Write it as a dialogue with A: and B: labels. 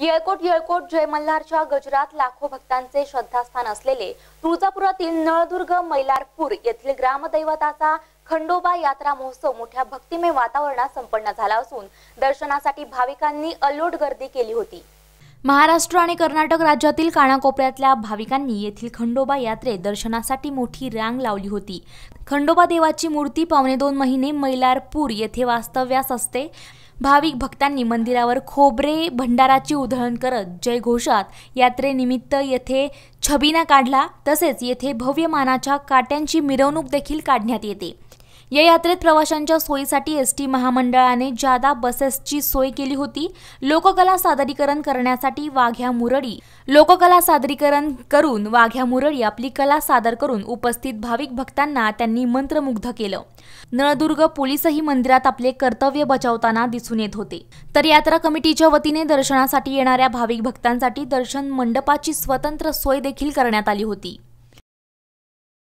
A: येळकोट येळकोट जय मल्हारच्या गजरात लाखो भक्तांचे श्रद्धास्थान असलेले तुळजापुरातील नळदुर्ग मैलारपूर येथील ग्रामदैवताचा खंडोबा यात्रा महोत्सव मोठ्या भक्तिमय वातावरणात संपन्न झाला असून दर्शनासाठी भाविकांनी अलोट गर्दी केली होती महाराष्ट्र आणि कर्नाटक राज्यातील कानाकोपऱ्यातल्या भाविकांनी येथील खंडोबा यात्रे दर्शनासाठी मोठी रांग लावली होती खंडोबा देवाची मूर्ती पावणे दोन महिने मैलारपूर येथे वास्तव्यास असते भाविक भक्तांनी मंदिरावर खोबरे भंडाराची उधळण करत जयघोषात यात्रेनिमित्त येथे छबिना काढला तसेच येथे भव्य मानाच्या काट्यांची मिरवणूक देखील काढण्यात येते या यात्रेत प्रवाशांच्या सोयीसाठी एस टी महामंडळाने जादा बसेसची सोय केली होती लोककला सादरीकरण करण्यासाठी वाघ्या मुरडी लोककला सादरीकरण करून वाघ्या मुरडी आपली कला सादर करून उपस्थित भाविक भक्तांना त्यांनी मंत्रमुग्ध केलं नळदुर्ग पोलीसही मंदिरात आपले कर्तव्य बजावताना दिसून येत होते तर यात्रा कमिटीच्या वतीने दर्शनासाठी येणाऱ्या भाविक भक्तांसाठी दर्शन मंडपाची स्वतंत्र सोय देखील करण्यात आली होती